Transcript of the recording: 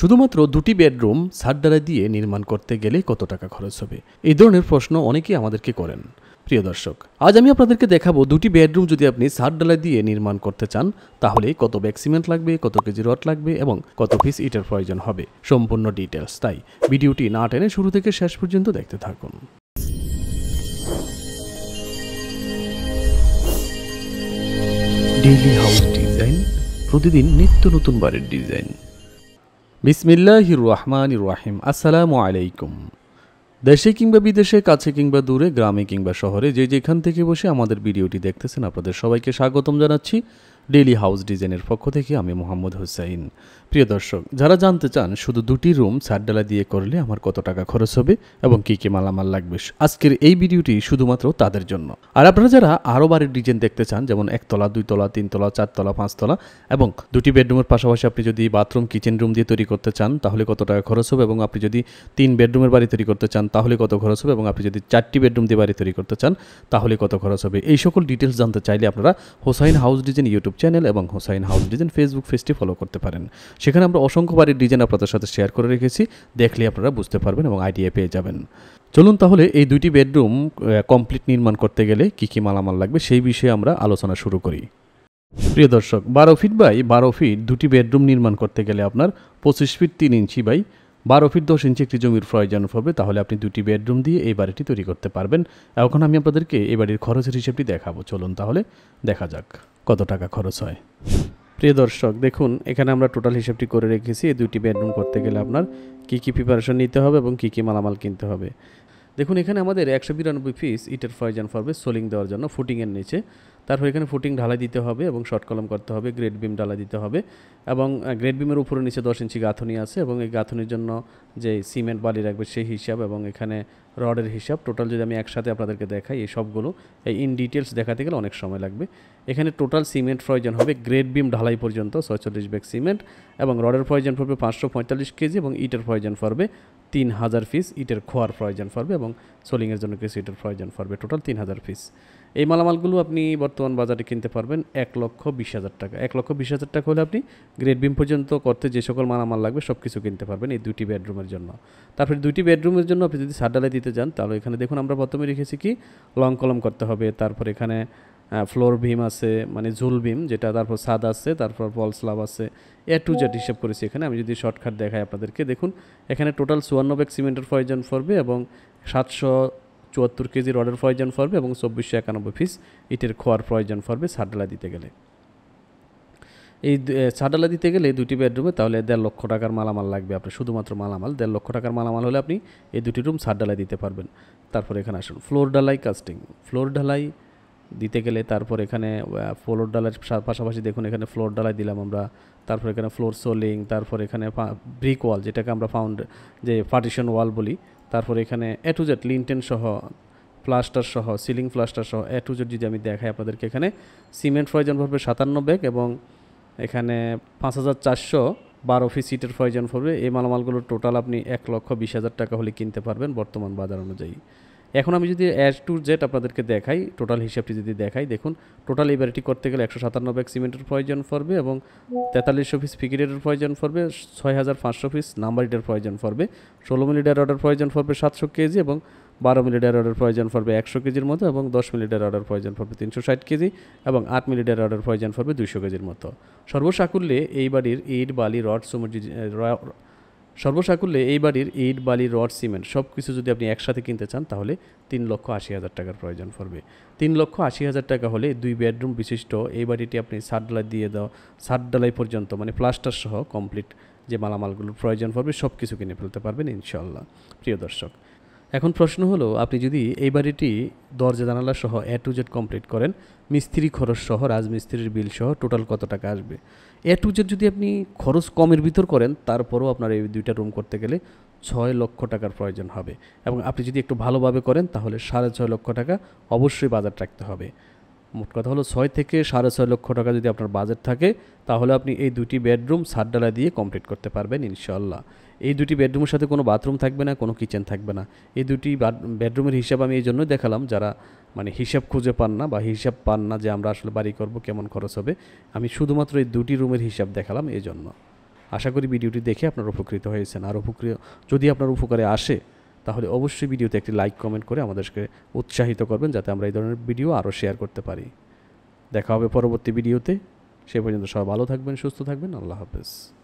শুধুমাত্র দুটি বেডরুম সারডারা দিয়ে নির্মাণ করতে গেলে কত টাকা খরচ হবে এই ধরনের প্রশ্ন অনেকেই আমাদেরকে করেন প্রিয় দর্শক আজ আমি আপনাদেরকে দেখাবো দুটি বেডরুম যদি আপনি সার ডালা দিয়ে নির্মাণ করতে চান তাহলে কত ব্যাগ সিমেন্ট লাগবে কত কেজি রড লাগবে এবং কত পিস ইটার প্রয়োজন হবে সম্পূর্ণ ডিটেলস তাই ভিডিওটি না টেনে শুরু থেকে শেষ পর্যন্ত দেখতে থাকুন ডেইলি হাউস ডিজাইন প্রতিদিন নিত্য নতুন বাড়ির ডিজাইন বিসমিল্লাহির রহমান রাহিম আসসালামু আলাইকুম দেশে কিংবা বিদেশে কাছে কিংবা দূরে গ্রামে কিংবা শহরে যে যেখান থেকে বসে আমাদের ভিডিওটি দেখতেছেন আপনাদের সবাইকে স্বাগতম জানাচ্ছি ডেইলি হাউস ডিজাইনের পক্ষ থেকে আমি মোহাম্মদ হুসাইন প্রিয় দর্শক যারা জানতে চান শুধু দুটি রুম ছাড়ডালা দিয়ে করলে আমার কত টাকা খরচ হবে এবং কী কী মালামাল লাগবে আজকের এই ভিডিওটি শুধুমাত্র তাদের জন্য আর আপনারা যারা আরও বাড়ির ডিজাইন দেখতে চান যেমন একতলা দুইতলা তিনতলা চারতলা পাঁচতলা এবং দুটি বেডরুমের পাশাপাশি আপনি যদি বাথরুম কিচেন রুম দিয়ে তৈরি করতে চান তাহলে কত টাকা খরচ হবে এবং আপনি যদি তিন বেডরুমের বাড়ি তৈরি করতে চান তাহলে কত খরচ হবে এবং আপনি যদি চারটি বেডরুম দিয়ে বাড়ি তৈরি করতে চান তাহলে কত খরচ হবে এই সকল ডিটেলস জানতে চাইলে আপনারা Hossain house design YouTube channel এবং হোসাইন হাউস ডিজাইন ফেসবুক পেজটি ফলো করতে পারেন সেখানে আমরা অসংখ্য বাড়ির ডিজাইন আপনাদের সাথে শেয়ার করে রেখেছি দেখলে আপনারা বুঝতে পারবেন এবং আইডিয়া পেয়ে যাবেন চলুন তাহলে এই দুইটি বেডরুম কমপ্লিট নির্মাণ করতে গেলে কী কী মালামাল লাগবে সেই বিষয়ে আমরা আলোচনা শুরু করি প্রিয় দর্শক বারো ফিট বাই বারো ফিট দুটি বেডরুম নির্মাণ করতে গেলে আপনার পঁচিশ ফিট তিন ইঞ্চি বাই বারো ফিট দশ ইঞ্চি একটি জমির প্রয়োজন হবে তাহলে আপনি দুটি বেডরুম দিয়ে এই বাড়িটি তৈরি করতে পারবেন এখন আমি আপনাদেরকে এই বাড়ির খরচের হিসেবটি দেখাবো চলুন তাহলে দেখা যাক কত টাকা খরচ হয় প্রিয় দর্শক দেখুন এখানে আমরা টোটাল হিসাবটি করে রেখেছি এই দুটি বেডরুম করতে গেলে আপনার কী কী প্রিপারেশন নিতে হবে এবং কী কী মালামাল কিনতে হবে দেখুন এখানে আমাদের একশো বিরানব্বই পিস ইটের ফয়জান পড়বে সোলিং দেওয়ার জন্য ফুটিংয়ের নিচে তারপর এখানে ফুটিং ঢালাই দিতে হবে এবং শর্ট কলম করতে হবে গ্রেড বিম ঢালাই দিতে হবে এবং গ্রেড বিমের উপরে নিচে দশ ইঞ্চি গাঁথনি আছে এবং এই গাঁথনির জন্য যে সিমেন্ট বালি রাখবে সেই হিসাব এবং এখানে রডের হিসাব টোটাল যদি আমি একসাথে আপনাদেরকে দেখাই এই সবগুলো এই ইন ডিটেলস দেখাতে গেলে অনেক সময় লাগবে এখানে টোটাল সিমেন্ট প্রয়োজন হবে গ্রেড বিম ঢালাই পর্যন্ত ছয়চল্লিশ ব্যাগ সিমেন্ট এবং রডের প্রয়োজন পড়বে পাঁচশো পঁয়তাল্লিশ কেজি এবং ইটের প্রয়োজন পড়বে তিন হাজার পিস ইটের খোয়ার প্রয়োজন পড়বে এবং সোলিংয়ের জন্য কিছু ইটের প্রয়োজন পড়বে টোটাল তিন হাজার পিস এই মালামালগুলো আপনি বর্তমান বাজারে কিনতে পারবেন এক লক্ষ বিশ হাজার টাকা এক লক্ষ বিশ হাজার টাকা হলে আপনি গ্রেড বিম পর্যন্ত করতে যে সকল মালামাল লাগবে সব কিছু কিনতে পারবেন এই দুটি বেডরুমের জন্য তারপর দুটি বেডরুমের জন্য আপনি যদি সার দিতে চান তাহলে এখানে দেখুন আমরা প্রথমে রেখেছি কি লং কলম করতে হবে তারপর এখানে হ্যাঁ, ফ্লোর ভীম আছে মানে ঝুল ভীম যেটা তারপর সাদ আছে তারপর বল স্লাব আছে এ টু জেড হিসাব করেছি এখানে আমি যদি শর্টকাট দেখাই আপনাদেরকে দেখুন এখানে টোটাল চুয়ান্ন ব্যাগ সিমেন্টের প্রয়োজন পড়বে এবং সাতশো চুয়াত্তর কেজির অর্ডার প্রয়োজন পড়বে এবং চব্বিশশো একানব্বই পিস ইটের খোয়ার প্রয়োজন পড়বে সাডলা দিতে গেলে এই সাডালা দিতে গেলে দুটি বেডরুমে তাহলে দেড় লক্ষ টাকার মালামাল লাগবে আপনার শুধুমাত্র মালামাল দেড় লক্ষ টাকার মালামাল হলে আপনি এই দুটি রুম সাডালা দিতে পারবেন তারপর এখানে আসুন ফ্লোর ঢালাই কাস্টিং ফ্লোর ঢালাই দিতে গেলে তারপর এখানে ফ্লোর ডালার পাশাপাশি দেখুন এখানে ফ্লোর ডালাই দিলাম আমরা তারপর এখানে ফ্লোর সোলিং তারপর এখানে ব্রিক ওয়াল যেটাকে আমরা ফাউন্ড যে পার্টিশন ওয়াল বলি তারপর এখানে এ টু জেড লিনটেন সহ প্লাস্টার সহ সিলিং প্লাস্টার সহ এ টু জেড যদি আমি দেখাই আপনাদেরকে এখানে সিমেন্ট প্রয়োজন পড়বে সাতান্ন ব্যাগ এবং এখানে পাঁচ হাজার চারশো বারো ফি সিটের প্রয়োজন পড়বে এই মালামালগুলোর টোটাল আপনি এক লক্ষ বিশ হাজার টাকা হলে কিনতে পারবেন বর্তমান বাজার অনুযায়ী এখন আমি যদি অ্যাজ টু জেট আপনাদেরকে দেখাই টোটাল হিসাবটি যদি দেখাই দেখুন টোটাল এই বাড়িটি করতে গেলে একশো সাতান্ন ব্যাগ সিমেন্টের প্রয়োজন পড়বে এবং তেতাল্লিশশো পিস ফিগিরেটের প্রয়োজন পড়বে ছয় হাজার পাঁচশো পিস নাম্বার ইটের প্রয়োজন পড়বে ষোলো মিলি অর্ডার প্রয়োজন পড়বে সাতশো কেজি এবং বারো মিলি অর্ডার প্রয়োজন পড়বে একশো কেজির মতো এবং দশ মিলি অর্ডার প্রয়োজন পড়বে তিনশো ষাট কেজি এবং আট মিলি অর্ডার প্রয়োজন পড়বে দুইশো কেজির মতো সর্বসাকুল্যে এই বাড়ির ইট বালি রড সুমুজি সর্বসাকুল্যে এই বাড়ির ইট বালি রড সিমেন্ট সব কিছু যদি আপনি একসাথে কিনতে চান তাহলে তিন লক্ষ আশি হাজার টাকার প্রয়োজন পড়বে তিন লক্ষ আশি হাজার টাকা হলে দুই বেডরুম বিশিষ্ট এই বাড়িটি আপনি সাত ডালাই দিয়ে দাও সাত ডালাই পর্যন্ত মানে প্লাস্টার সহ কমপ্লিট যে মালামালগুলোর প্রয়োজন পড়বে সব কিছু কিনে ফেলতে পারবেন ইনশাল্লাহ প্রিয় দর্শক এখন প্রশ্ন হলো আপনি যদি এই বাড়িটি দরজা জানালা সহ এ টু জেড কমপ্লিট করেন মিস্ত্রি খরচ সহ রাজমিস্ত্রির বিল সহ টোটাল কত টাকা আসবে এ টু জেড যদি আপনি খরচ কমের ভিতর করেন তারপরও আপনার এই দুইটা রুম করতে গেলে ছয় লক্ষ টাকার প্রয়োজন হবে এবং আপনি যদি একটু ভালোভাবে করেন তাহলে সাড়ে ছয় লক্ষ টাকা অবশ্যই বাজার রাখতে হবে মোট কথা হলো ছয় থেকে সাড়ে ছয় লক্ষ টাকা যদি আপনার বাজেট থাকে তাহলে আপনি এই দুটি বেডরুম সাতডালা দিয়ে কমপ্লিট করতে পারবেন ইনশাল্লাহ এই দুটি বেডরুমের সাথে কোনো বাথরুম থাকবে না কোনো কিচেন থাকবে না এই দুটি বেডরুমের হিসাব আমি এই জন্যই দেখালাম যারা মানে হিসাব খুঁজে পান না বা হিসাব পান না যে আমরা আসলে বাড়ি করব কেমন খরচ হবে আমি শুধুমাত্র এই দুটি রুমের হিসাব দেখালাম এই জন্য আশা করি ভিডিওটি দেখে আপনার উপকৃত হয়েছেন আর উপকৃত যদি আপনার উপকারে আসে তাহলে অবশ্যই ভিডিওতে একটি লাইক কমেন্ট করে আমাদেরকে উৎসাহিত করবেন যাতে আমরা এই ধরনের ভিডিও আরও শেয়ার করতে পারি দেখা হবে পরবর্তী ভিডিওতে সে পর্যন্ত সবাই ভালো থাকবেন সুস্থ থাকবেন আল্লাহ হাফেজ